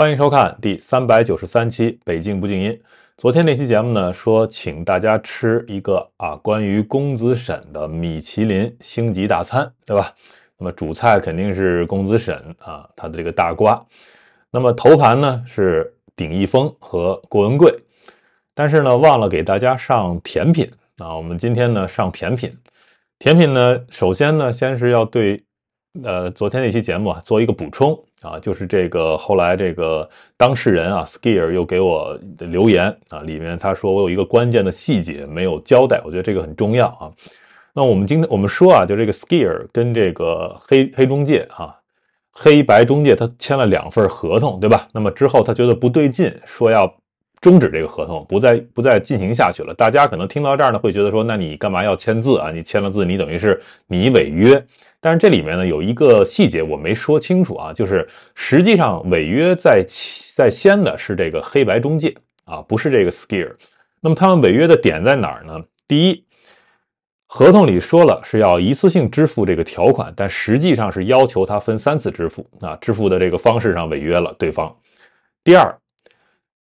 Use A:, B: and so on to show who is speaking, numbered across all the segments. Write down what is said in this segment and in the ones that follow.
A: 欢迎收看第三百九十三期《北静不静音》。昨天那期节目呢，说请大家吃一个啊，关于公子沈的米其林星级大餐，对吧？那么主菜肯定是公子沈啊，他的这个大瓜。那么头盘呢是鼎益峰和郭文贵，但是呢忘了给大家上甜品啊。我们今天呢上甜品，甜品呢首先呢先是要对呃昨天那期节目啊做一个补充。啊，就是这个后来这个当事人啊，Skir 又给我的留言啊，里面他说我有一个关键的细节没有交代，我觉得这个很重要啊。那我们今天我们说啊，就这个 Skir 跟这个黑黑中介啊，黑白中介他签了两份合同，对吧？那么之后他觉得不对劲，说要终止这个合同，不再不再进行下去了。大家可能听到这儿呢，会觉得说，那你干嘛要签字啊？你签了字，你等于是你违约。但是这里面呢有一个细节我没说清楚啊，就是实际上违约在在先的是这个黑白中介啊，不是这个 Skir。那么他们违约的点在哪儿呢？第一，合同里说了是要一次性支付这个条款，但实际上是要求他分三次支付啊，支付的这个方式上违约了对方。第二。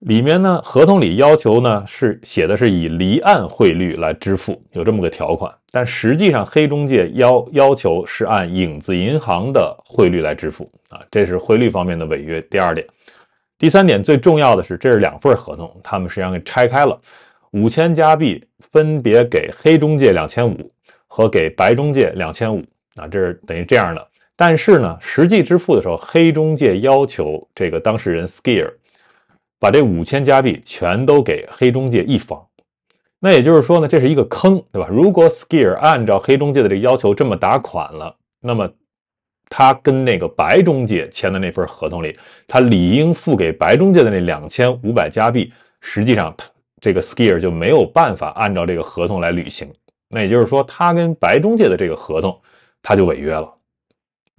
A: 里面呢，合同里要求呢是写的是以离岸汇率来支付，有这么个条款。但实际上，黑中介要要求是按影子银行的汇率来支付啊，这是汇率方面的违约。第二点，第三点最重要的是，这是两份合同，他们实际上给拆开了，五千加币分别给黑中介两千五和给白中介两千五啊，这是等于这样的。但是呢，实际支付的时候，黑中介要求这个当事人 skir。把这五千加币全都给黑中介一方，那也就是说呢，这是一个坑，对吧？如果 Skir e 按照黑中介的这要求这么打款了，那么他跟那个白中介签的那份合同里，他理应付给白中介的那两千五百加币，实际上他这个 Skir e 就没有办法按照这个合同来履行。那也就是说，他跟白中介的这个合同，他就违约了。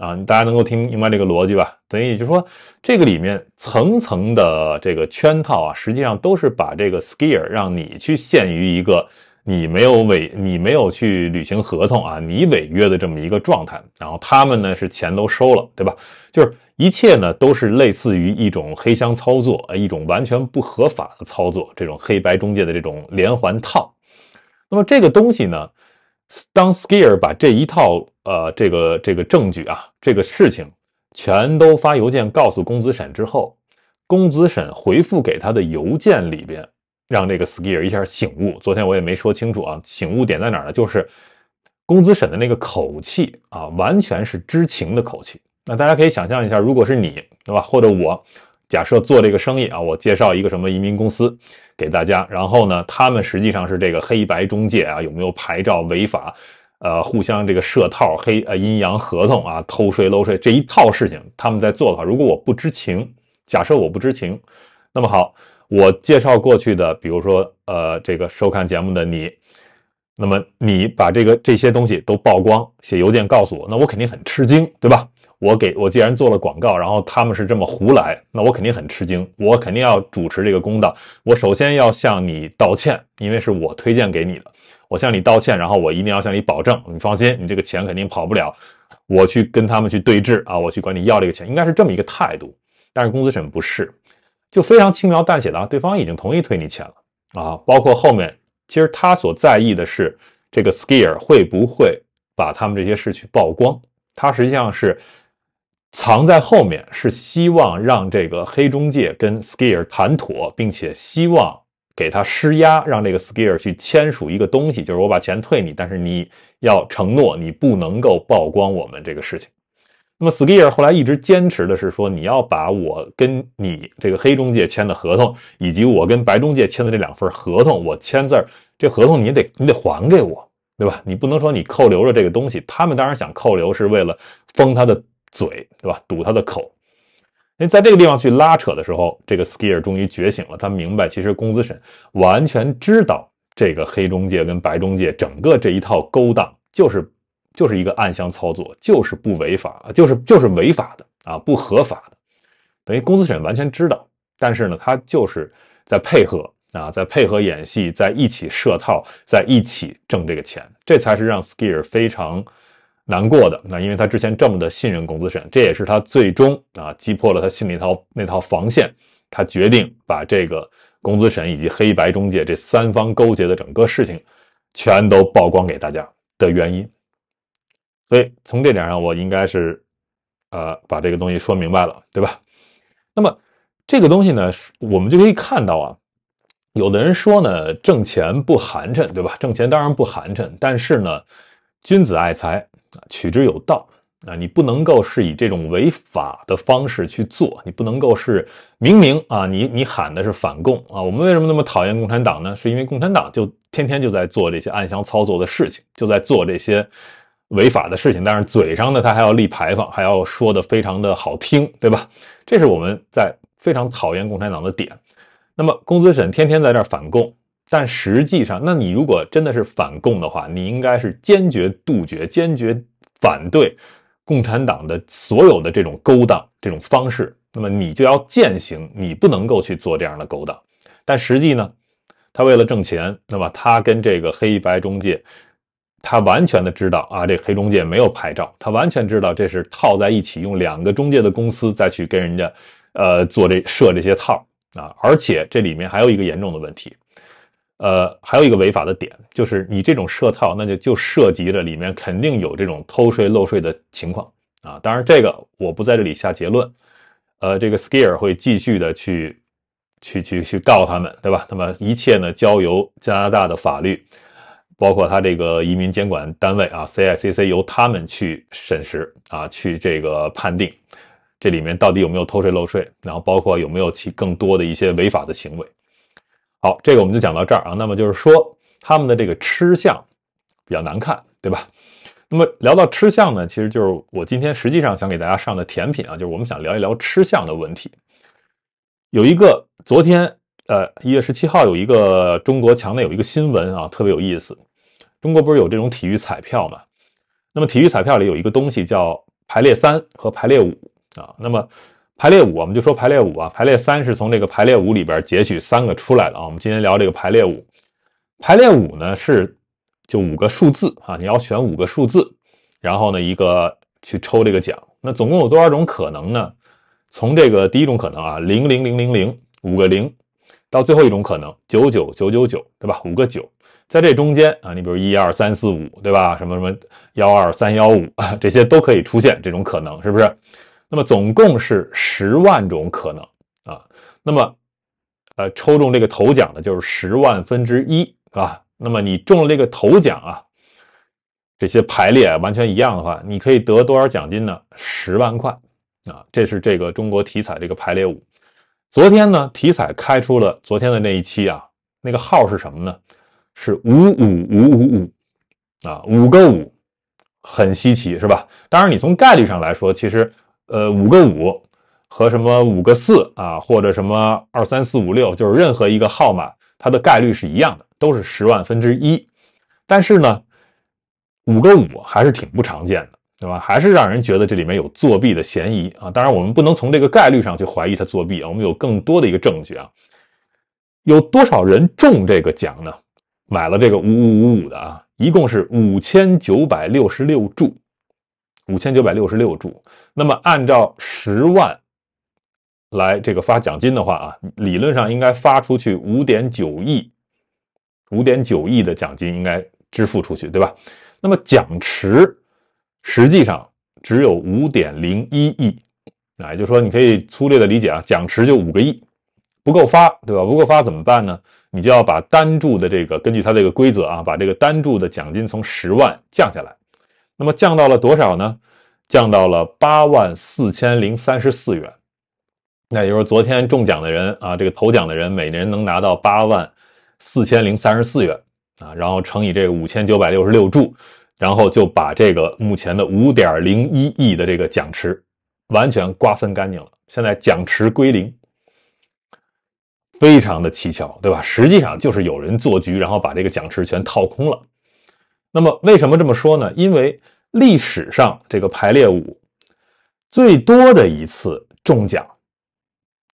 A: 啊，大家能够听明白这个逻辑吧？等于就是说，这个里面层层的这个圈套啊，实际上都是把这个 scare 让你去陷于一个你没有违、你没有去履行合同啊，你违约的这么一个状态。然后他们呢是钱都收了，对吧？就是一切呢都是类似于一种黑箱操作，一种完全不合法的操作，这种黑白中介的这种连环套。那么这个东西呢，当 scare 把这一套。呃，这个这个证据啊，这个事情，全都发邮件告诉公子审之后，公子审回复给他的邮件里边，让这个 Skier 一下醒悟。昨天我也没说清楚啊，醒悟点在哪呢？就是公子审的那个口气啊，完全是知情的口气。那大家可以想象一下，如果是你对吧，或者我假设做这个生意啊，我介绍一个什么移民公司给大家，然后呢，他们实际上是这个黑白中介啊，有没有牌照违法？呃，互相这个设套黑呃阴阳合同啊，偷税漏税这一套事情，他们在做的话，如果我不知情，假设我不知情，那么好，我介绍过去的，比如说呃，这个收看节目的你，那么你把这个这些东西都曝光，写邮件告诉我，那我肯定很吃惊，对吧？我给我既然做了广告，然后他们是这么胡来，那我肯定很吃惊，我肯定要主持这个公道，我首先要向你道歉，因为是我推荐给你的。我向你道歉，然后我一定要向你保证，你放心，你这个钱肯定跑不了。我去跟他们去对峙啊，我去管你要这个钱，应该是这么一个态度。但是公司审不是，就非常轻描淡写的啊，对方已经同意退你钱了啊。包括后面，其实他所在意的是这个 scare 会不会把他们这些事去曝光。他实际上是藏在后面，是希望让这个黑中介跟 scare 谈妥，并且希望。给他施压，让这个 s k i e r 去签署一个东西，就是我把钱退你，但是你要承诺你不能够曝光我们这个事情。那么 s k i e r 后来一直坚持的是说，你要把我跟你这个黑中介签的合同，以及我跟白中介签的这两份合同，我签字这合同你得你得还给我，对吧？你不能说你扣留了这个东西。他们当然想扣留，是为了封他的嘴，对吧？堵他的口。因为在这个地方去拉扯的时候，这个 s k e r 终于觉醒了。他明白，其实工资审完全知道这个黑中介跟白中介整个这一套勾当，就是就是一个暗箱操作，就是不违法，就是就是违法的啊，不合法的。等于工资审完全知道，但是呢，他就是在配合啊，在配合演戏，在一起设套，在一起挣这个钱，这才是让 s k e r 非常。难过的那，因为他之前这么的信任工资审，这也是他最终啊击破了他心里套那套防线，他决定把这个工资审以及黑白中介这三方勾结的整个事情全都曝光给大家的原因。所以从这点上，我应该是呃把这个东西说明白了，对吧？那么这个东西呢，我们就可以看到啊，有的人说呢，挣钱不寒碜，对吧？挣钱当然不寒碜，但是呢，君子爱财。啊，取之有道啊！你不能够是以这种违法的方式去做，你不能够是明明啊，你你喊的是反共啊，我们为什么那么讨厌共产党呢？是因为共产党就天天就在做这些暗箱操作的事情，就在做这些违法的事情，但是嘴上呢，他还要立牌坊，还要说的非常的好听，对吧？这是我们在非常讨厌共产党的点。那么，龚自审天天在这儿反共。但实际上，那你如果真的是反共的话，你应该是坚决杜绝、坚决反对共产党的所有的这种勾当、这种方式。那么你就要践行，你不能够去做这样的勾当。但实际呢，他为了挣钱，那么他跟这个黑白中介，他完全的知道啊，这黑中介没有牌照，他完全知道这是套在一起，用两个中介的公司再去跟人家，呃，做这设这些套啊。而且这里面还有一个严重的问题。呃，还有一个违法的点，就是你这种设套，那就就涉及了里面肯定有这种偷税漏税的情况啊。当然，这个我不在这里下结论。呃，这个 s k e r 会继续的去去去去告他们，对吧？那么一切呢，交由加拿大的法律，包括他这个移民监管单位啊，CICC 由他们去审视啊，去这个判定这里面到底有没有偷税漏税，然后包括有没有其更多的一些违法的行为。好，这个我们就讲到这儿啊。那么就是说，他们的这个吃相比较难看，对吧？那么聊到吃相呢，其实就是我今天实际上想给大家上的甜品啊，就是我们想聊一聊吃相的问题。有一个昨天，呃，一月十七号有一个中国强的有一个新闻啊，特别有意思。中国不是有这种体育彩票嘛？那么体育彩票里有一个东西叫排列三和排列五啊，那么。排列五，我们就说排列五啊，排列三是从这个排列五里边截取三个出来的啊。我们今天聊这个排列五，排列五呢是就五个数字啊，你要选五个数字，然后呢一个去抽这个奖，那总共有多少种可能呢？从这个第一种可能啊，零零零零零五个零，到最后一种可能九九九九九，对吧？五个九，在这中间啊，你比如一二三四五，对吧？什么什么幺二三幺五，这些都可以出现这种可能，是不是？那么总共是十万种可能啊，那么呃抽中这个头奖的就是十万分之一，啊。那么你中了这个头奖啊，这些排列完全一样的话，你可以得多少奖金呢？十万块啊，这是这个中国体彩这个排列五。昨天呢，体彩开出了昨天的那一期啊，那个号是什么呢？是五五五五五啊，五个五，很稀奇是吧？当然，你从概率上来说，其实。呃，五个五和什么五个四啊，或者什么二三四五六，就是任何一个号码，它的概率是一样的，都是十万分之一。但是呢，五个五还是挺不常见的，对吧？还是让人觉得这里面有作弊的嫌疑啊。当然，我们不能从这个概率上去怀疑他作弊啊。我们有更多的一个证据啊，有多少人中这个奖呢？买了这个五五五五的啊，一共是五千九百六十六注。五千九百六十六注，那么按照十万来这个发奖金的话啊，理论上应该发出去五点九亿，五点九亿的奖金应该支付出去，对吧？那么奖池实际上只有五点零一亿，啊，也就是说，你可以粗略的理解啊，奖池就五个亿，不够发，对吧？不够发怎么办呢？你就要把单注的这个根据它这个规则啊，把这个单注的奖金从十万降下来。那么降到了多少呢？降到了八万四千零三十四元。那也就是昨天中奖的人啊，这个投奖的人每年能拿到八万四千零三十四元啊，然后乘以这五千九百六十六注，然后就把这个目前的五点零一亿的这个奖池完全瓜分干净了。现在奖池归零，非常的蹊跷，对吧？实际上就是有人做局，然后把这个奖池全掏空了。那么为什么这么说呢？因为历史上这个排列五最多的一次中奖，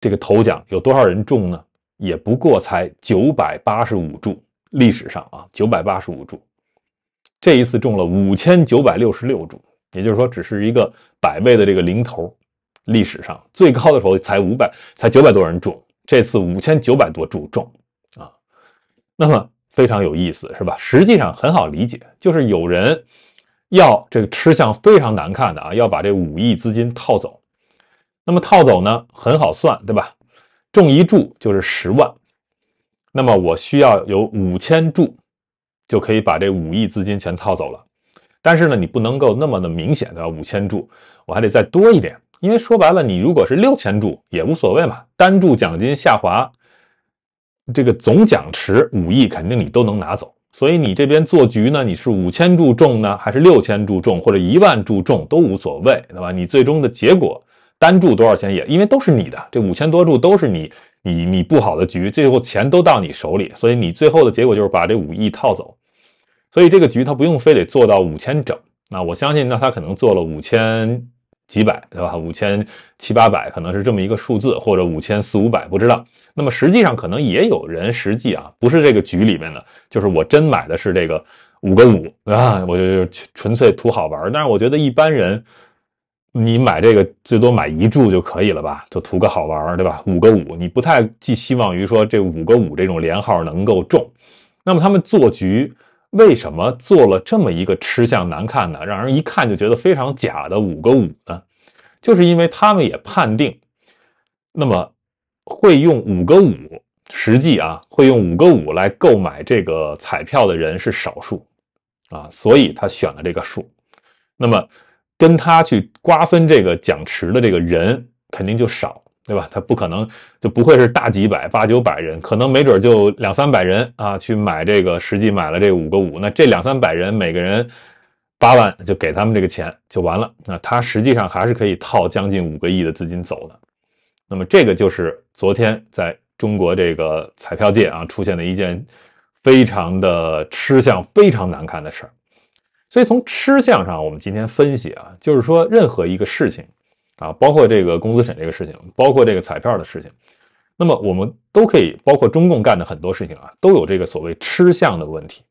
A: 这个头奖有多少人中呢？也不过才九百八十五注。历史上啊，九百八十五注，这一次中了五千九百六十六注，也就是说，只是一个百倍的这个零头。历史上最高的时候才五百，才九百多人中，这次五千九百多注中啊。那么。非常有意思是吧？实际上很好理解，就是有人要这个吃相非常难看的啊，要把这五亿资金套走。那么套走呢，很好算，对吧？中一注就是十万，那么我需要有五千注，就可以把这五亿资金全套走了。但是呢，你不能够那么的明显，的五千注我还得再多一点，因为说白了，你如果是六千注也无所谓嘛，单注奖金下滑。这个总奖池五亿，肯定你都能拿走。所以你这边做局呢，你是五千注中呢，还是六千注中，或者一万注中都无所谓，对吧？你最终的结果单注多少钱也，因为都是你的，这五千多注都是你，你你不好的局，最后钱都到你手里，所以你最后的结果就是把这五亿套走。所以这个局他不用非得做到五千整，那我相信那他可能做了五千。几百对吧？五千七八百可能是这么一个数字，或者五千四五百不知道。那么实际上可能也有人实际啊，不是这个局里面的，就是我真买的是这个五个五啊，我就纯粹图好玩。但是我觉得一般人，你买这个最多买一注就可以了吧，就图个好玩对吧？五个五你不太寄希望于说这五个五这种连号能够中。那么他们做局。为什么做了这么一个吃相难看的，让人一看就觉得非常假的五个五呢？就是因为他们也判定，那么会用五个五，实际啊会用五个五来购买这个彩票的人是少数啊，所以他选了这个数。那么跟他去瓜分这个奖池的这个人肯定就少。对吧？他不可能就不会是大几百、八九百人，可能没准就两三百人啊，去买这个，实际买了这五个五。那这两三百人，每个人八万，就给他们这个钱就完了。那他实际上还是可以套将近五个亿的资金走的。那么这个就是昨天在中国这个彩票界啊出现的一件非常的吃相非常难看的事儿。所以从吃相上，我们今天分析啊，就是说任何一个事情。啊，包括这个工资审这个事情，包括这个彩票的事情，那么我们都可以，包括中共干的很多事情啊，都有这个所谓吃相的问题。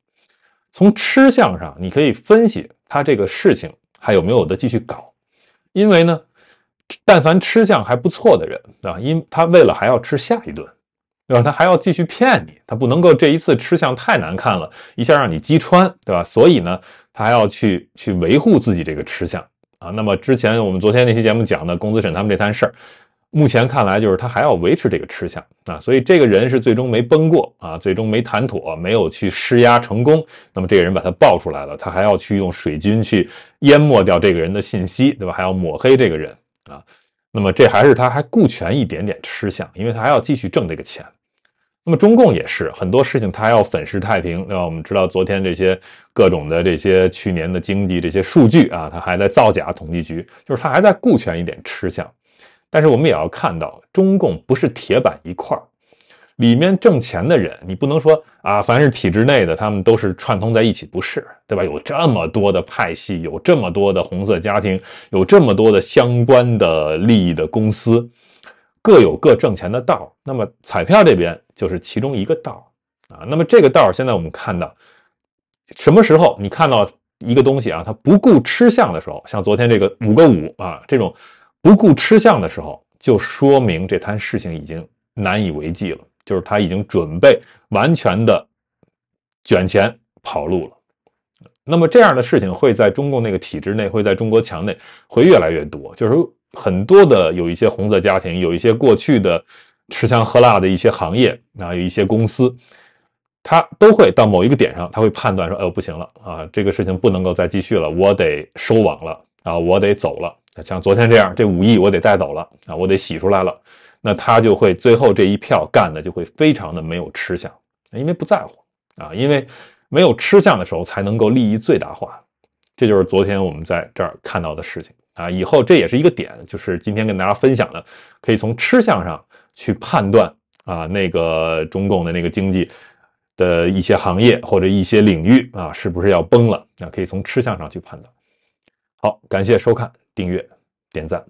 A: 从吃相上，你可以分析他这个事情还有没有的继续搞。因为呢，但凡吃相还不错的人啊，因他为了还要吃下一顿，对吧？他还要继续骗你，他不能够这一次吃相太难看了，一下让你击穿，对吧？所以呢，他还要去去维护自己这个吃相。啊，那么之前我们昨天那期节目讲的公子审他们这摊事儿，目前看来就是他还要维持这个吃相啊，所以这个人是最终没崩过啊，最终没谈妥，没有去施压成功，那么这个人把他爆出来了，他还要去用水军去淹没掉这个人的信息，对吧？还要抹黑这个人啊，那么这还是他还顾全一点点吃相，因为他还要继续挣这个钱。那么中共也是很多事情，他要粉饰太平。那我们知道昨天这些各种的这些去年的经济这些数据啊，他还在造假统计局，就是他还在顾全一点吃相。但是我们也要看到，中共不是铁板一块儿，里面挣钱的人，你不能说啊，凡是体制内的他们都是串通在一起，不是对吧？有这么多的派系，有这么多的红色家庭，有这么多的相关的利益的公司。各有各挣钱的道，那么彩票这边就是其中一个道啊。那么这个道现在我们看到，什么时候你看到一个东西啊，它不顾吃相的时候，像昨天这个五个五啊这种不顾吃相的时候，就说明这摊事情已经难以为继了，就是他已经准备完全的卷钱跑路了。那么这样的事情会在中共那个体制内，会在中国墙内会越来越多，就是。很多的有一些红色家庭，有一些过去的吃香喝辣的一些行业啊，有一些公司，他都会到某一个点上，他会判断说，哎呦不行了啊，这个事情不能够再继续了，我得收网了啊，我得走了。像昨天这样，这五亿我得带走了啊，我得洗出来了。那他就会最后这一票干的就会非常的没有吃相，因为不在乎啊，因为没有吃相的时候才能够利益最大化。这就是昨天我们在这儿看到的事情。啊，以后这也是一个点，就是今天跟大家分享的，可以从吃相上去判断啊，那个中共的那个经济的一些行业或者一些领域啊，是不是要崩了？那可以从吃相上去判断。好，感谢收看，订阅，点赞。